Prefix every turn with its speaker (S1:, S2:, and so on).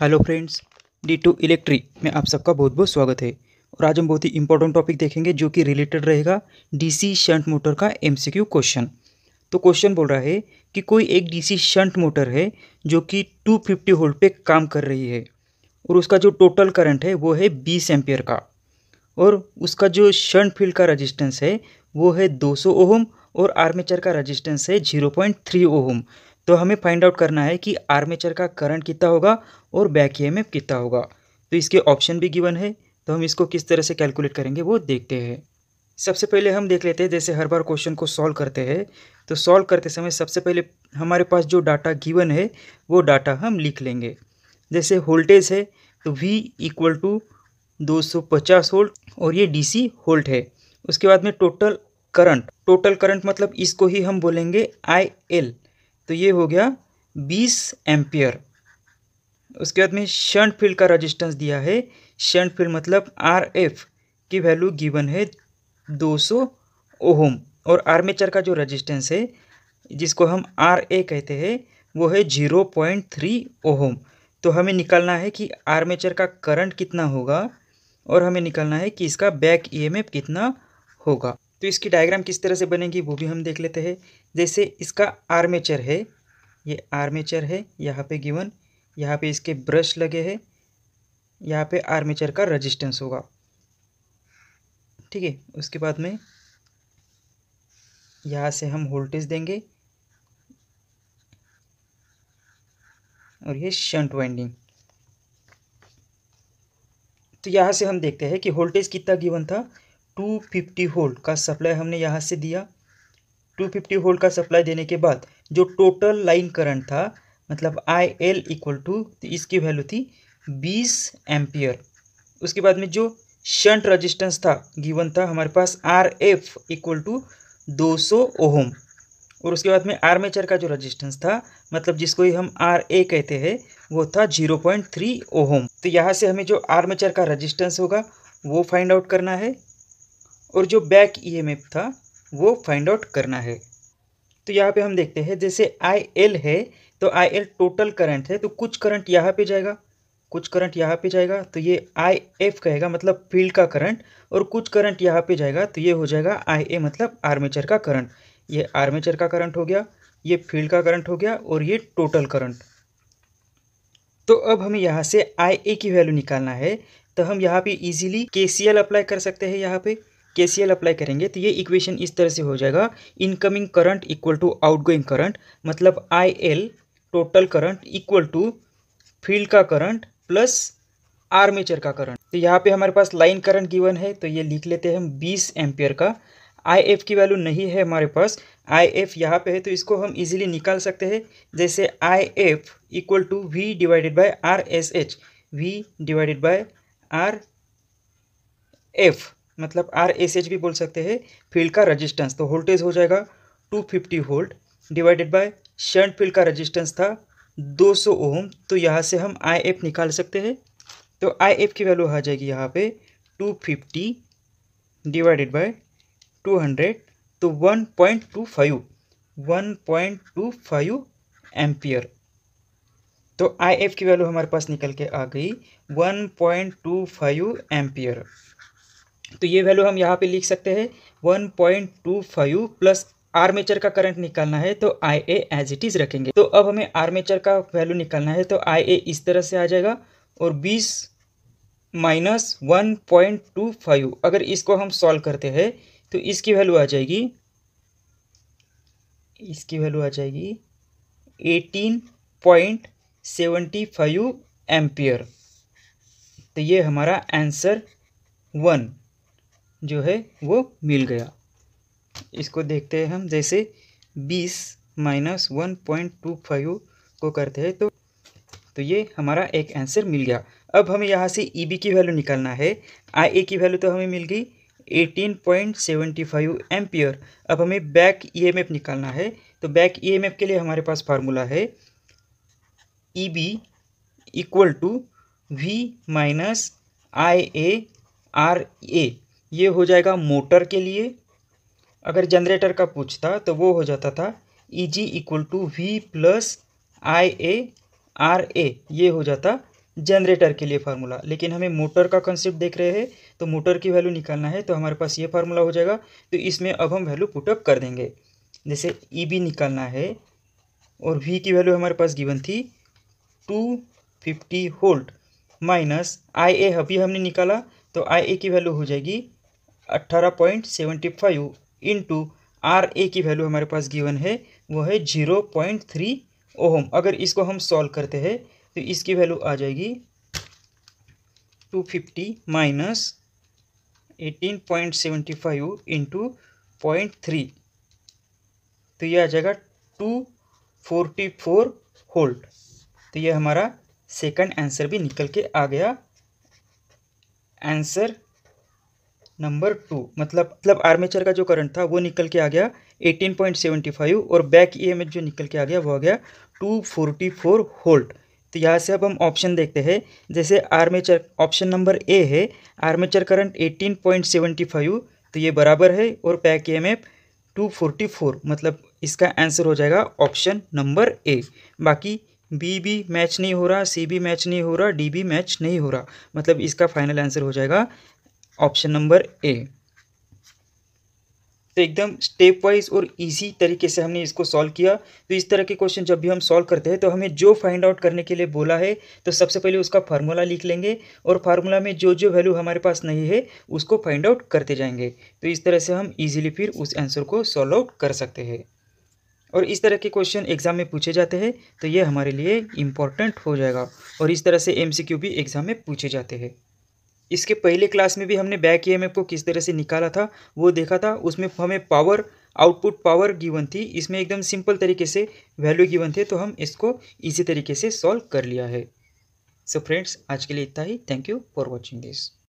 S1: hello friends D two इलेक्ट्री में आप सबका बहुत बहुत स्वागत है और आज हम बहुत ही इंपॉर्टेंट टॉपिक देखेंगे जो कि रिलेटेड रहेगा डीसी शंट मोटर का एमसीक्यू क्वेश्चन तो क्वेश्चन बोल रहा है कि कोई एक डीसी शंट मोटर है जो कि 250 फिफ्टी होल्ट पर काम कर रही है और उसका जो टोटल करंट है वो है बीस एम्पियर का और उसका जो शंट फील्ड का रजिस्टेंस है वो है दो ओहम और आर्मेचर का रजिस्टेंस है जीरो ओहम तो हमें फाइंड आउट करना है कि आर्मेचर का करंट कितना होगा और बैक ई कितना होगा तो इसके ऑप्शन भी गिवन है तो हम इसको किस तरह से कैलकुलेट करेंगे वो देखते हैं सबसे पहले हम देख लेते हैं जैसे हर बार क्वेश्चन को सॉल्व करते हैं तो सॉल्व करते समय सबसे पहले हमारे पास जो डाटा गिवन है वो डाटा हम लिख लेंगे जैसे वोल्टेज है तो V इक्वल टू 250 वोल्ट और ये DC वोल्ट है उसके बाद में टोटल करंट टोटल करंट मतलब इसको ही हम बोलेंगे आई एल तो ये हो गया बीस एम्पियर उसके बाद में शंट फील्ड का रजिस्टेंस दिया है शंट फील्ड मतलब आर एफ की वैल्यू गिवन है 200 सौ ओहम और आर्मेचर का जो रजिस्टेंस है जिसको हम आर ए कहते हैं वो है जीरो पॉइंट थ्री ओहम तो हमें निकालना है कि आर्मेचर का करंट कितना होगा और हमें निकालना है कि इसका बैक ई कितना होगा तो इसकी डायग्राम किस तरह से बनेगी वो भी हम देख लेते हैं जैसे इसका आर्मेचर है ये आर्मेचर है यहाँ पे गिवन यहाँ पे इसके ब्रश लगे हैं यहाँ पे आर्मेचर का रजिस्टेंस होगा ठीक है उसके बाद में यहाँ से हम वोल्टेज देंगे और ये शंट वाइंडिंग तो यहाँ से हम देखते हैं कि वोल्टेज कितना गिवन था टू फिफ्टी होल्ड का सप्लाई हमने यहाँ से दिया टू फिफ्टी होल्ड का सप्लाई देने के बाद जो टोटल लाइन करंट था मतलब आई एल इक्वल टू तो इसकी वैल्यू थी बीस एम्पियर उसके बाद में जो शंट रजिस्टेंस था गिवन था हमारे पास आर एफ इक्वल टू दो सौ ओहम और उसके बाद में आर्मेचर का जो रजिस्टेंस था मतलब जिसको ही हम आर ए कहते हैं वो था जीरो पॉइंट थ्री ओहम तो यहाँ से हमें जो आर्मेचर का रजिस्टेंस होगा वो फाइंड आउट करना है और जो बैक ईएमएफ था वो फाइंड आउट करना है तो यहाँ पे हम देखते हैं जैसे आई एल है तो आई एल टोटल करंट है तो कुछ करंट यहाँ पे जाएगा कुछ करंट यहाँ पे जाएगा तो ये आई एफ कहेगा मतलब फील्ड का करंट और कुछ करंट यहाँ पे जाएगा तो ये हो जाएगा आई ए मतलब आर्मेचर का करंट ये आर्मेचर का करंट हो गया ये फील्ड का करंट हो गया और ये टोटल करंट तो अब हमें यहाँ से आई ए की वैल्यू निकालना है तो हम यहाँ पे इजीली के सी एल अप्लाई कर सकते हैं यहाँ पे के सी एल अप्लाई करेंगे तो ये इक्वेशन इस तरह से हो जाएगा incoming current equal to outgoing current मतलब I L total current equal to field का करंट प्लस आर्मेचर का करंट तो यहाँ पे हमारे पास लाइन करंट गिवन है तो ये लिख लेते हैं हम बीस एम्पियर का आई एफ की वैल्यू नहीं है हमारे पास आई एफ यहाँ पर है तो इसको हम इजीली निकाल सकते हैं जैसे I F equal to V divided by R S H V divided by R F मतलब आर एस एच भी बोल सकते हैं फील्ड का रजिस्टेंस तो वोल्टेज हो जाएगा two fifty volt divided by shunt field का रजिस्टेंस था दो सौ ओम तो यहाँ से हम आई एफ निकाल सकते हैं तो आई एफ की वैल्यू आ जाएगी यहाँ पे two fifty divided by two hundred तो one point two five one point two five ampere तो आई एफ की वैल्यू हमारे पास निकल के आ गई one point two five ampere तो ये वैल्यू हम यहाँ पे लिख सकते हैं one point two five plus armature का करंट निकालना है तो I A as it is रखेंगे तो अब हमें आर्मेचर का वैल्यू निकालना है तो आई ए इस तरह से आ जाएगा और बीस minus one point two five अगर इसको हम सॉल्व करते हैं तो इसकी वैल्यू आ जाएगी इसकी वैल्यू आ जाएगी eighteen point seventy five ampere तो ये हमारा आंसर वन जो है वो मिल गया इसको देखते हैं हम जैसे बीस minus one point two five को करते हैं तो तो ये हमारा एक आंसर मिल गया अब हमें यहाँ से ई e बी की वैल्यू निकालना है आई ए की वैल्यू तो हमें मिल गई eighteen point seventy five ampere अब हमें बैक ई एम एफ निकालना है तो बैक ई एम एफ के लिए हमारे पास फार्मूला है E B equal to V minus I A R A ये हो जाएगा मोटर के लिए अगर जनरेटर का पूछता तो वो हो जाता था E G equal to V plus I A R A ये हो जाता जनरेटर के लिए फार्मूला लेकिन हमें मोटर का कंसेप्ट देख रहे हैं तो मोटर की वैल्यू निकालना है तो हमारे पास ये फार्मूला हो जाएगा तो इसमें अब हम वैल्यू पुटअप कर देंगे जैसे ई e बी निकालना है और वी की वैल्यू हमारे पास गिवन थी two fifty volt minus I A अभी हमने निकाला तो आई ए की वैल्यू हो जाएगी अट्ठारह point seventy five into R A की वैल्यू हमारे पास गिवन है वो है जीरो पॉइंट थ्री ओहम अगर इसको हम सॉल्व करते हैं तो इसकी वैल्यू आ जाएगी two fifty minus eighteen point seventy five into point three तो ये आ जाएगा टू फोर्टी फोर होल्ट तो ये हमारा सेकंड आंसर भी निकल के आ गया आंसर नंबर टू मतलब मतलब आर्मेचर का जो करंट था वो निकल के आ गया 18.75 और बैक ईएमएफ जो निकल के आ गया वो आ गया 244 होल्ट तो यहाँ से अब हम ऑप्शन देखते हैं जैसे आर्मेचर ऑप्शन नंबर ए है आर्मेचर करंट 18.75 तो ये बराबर है और बैक ईएमएफ 244 मतलब इसका आंसर हो जाएगा ऑप्शन नंबर ए बाकी बी भी मैच नहीं हो रहा सी भी मैच नहीं हो रहा डी भी मैच नहीं हो रहा मतलब इसका फाइनल आंसर हो जाएगा ऑप्शन नंबर ए तो एकदम स्टेप वाइज और इजी तरीके से हमने इसको सॉल्व किया तो इस तरह के क्वेश्चन जब भी हम सॉल्व करते हैं तो हमें जो फाइंड आउट करने के लिए बोला है तो सबसे पहले उसका फार्मूला लिख लेंगे और फार्मूला में जो जो वैल्यू हमारे पास नहीं है उसको फाइंड आउट करते जाएंगे तो इस तरह से हम ईजिली फिर उस आंसर को सॉल्व आउट कर सकते हैं और इस तरह के क्वेश्चन एग्जाम में पूछे जाते हैं तो ये हमारे लिए इम्पॉर्टेंट हो जाएगा और इस तरह से क्यू भी एग्जाम में पूछे जाते हैं इसके पहले क्लास में भी हमने बैक ई को किस तरह से निकाला था वो देखा था उसमें हमें पावर आउटपुट पावर गिवन थी इसमें एकदम सिंपल तरीके से वैल्यू गिवन थे तो हम इसको इसी तरीके से सॉल्व कर लिया है सो so फ्रेंड्स आज के लिए इतना ही thank you for watching this